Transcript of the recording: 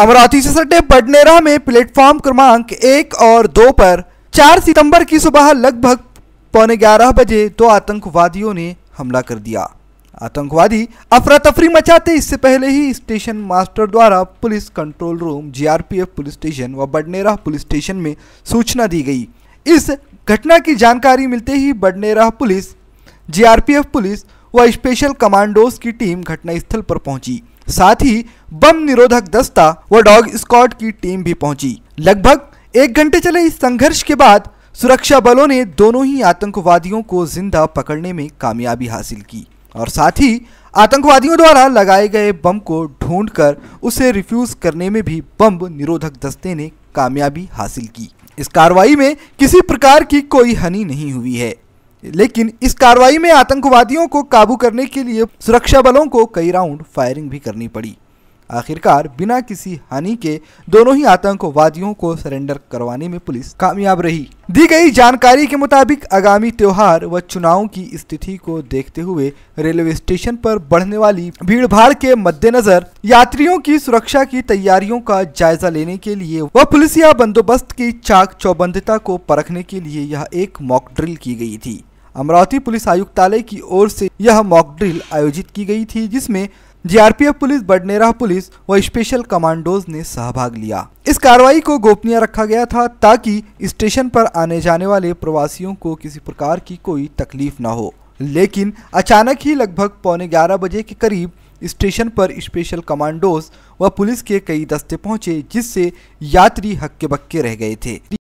अमरावती से सटे बडनेरा में प्लेटफॉर्म क्रमांक एक और दो पर 4 सितंबर की सुबह लगभग पौने ग्यारह बजे दो आतंकवादियों ने हमला कर दिया आतंकवादी अफरा तफरी मचाते इससे पहले ही स्टेशन मास्टर द्वारा police control room GRPF police station व बडनेरा पुलिस स्टेशन में सूचना दी गई इस घटना की जानकारी मिलते ही बडनेरा पुलिस जीआरपीएफ पुलिस व स्पेशल कमांडोज की टीम घटनास्थल पर पहुंची साथ ही बम निरोधक दस्ता व डॉग स्क्वाड की टीम भी पहुंची लगभग एक घंटे चले इस संघर्ष के बाद सुरक्षा बलों ने दोनों ही आतंकवादियों को जिंदा पकड़ने में कामयाबी हासिल की और साथ ही आतंकवादियों द्वारा लगाए गए बम को ढूंढकर उसे रिफ्यूज करने में भी बम निरोधक दस्ते ने कामयाबी हासिल की इस कार्रवाई में किसी प्रकार की कोई हानि नहीं हुई है लेकिन इस कार्रवाई में आतंकवादियों को काबू करने के लिए सुरक्षा बलों को कई राउंड फायरिंग भी करनी पड़ी आखिरकार बिना किसी हानि के दोनों ही आतंकवादियों को सरेंडर करवाने में पुलिस कामयाब रही दी गई जानकारी के मुताबिक आगामी त्योहार व चुनाव की स्थिति को देखते हुए रेलवे स्टेशन पर बढ़ने वाली भीड़भाड़ के मद्देनजर यात्रियों की सुरक्षा की तैयारियों का जायजा लेने के लिए व पुलिसिया बंदोबस्त की चाक चौबंदता को परखने के लिए यह एक मॉक ड्रिल की गई थी अमरावती पुलिस आयुक्तालय की ओर से यह मॉक ड्रिल आयोजित की गई थी जिसमें जीआरपीएफ पुलिस बडनेरा पुलिस व स्पेशल कमांडोज ने सहभाग लिया इस कार्रवाई को गोपनीय रखा गया था ताकि स्टेशन पर आने जाने वाले प्रवासियों को किसी प्रकार की कोई तकलीफ न हो लेकिन अचानक ही लगभग पौने ग्यारह बजे के करीब स्टेशन पर स्पेशल कमांडोज व पुलिस के कई दस्ते पहुंचे जिससे यात्री हक्के बक्के रह गए थे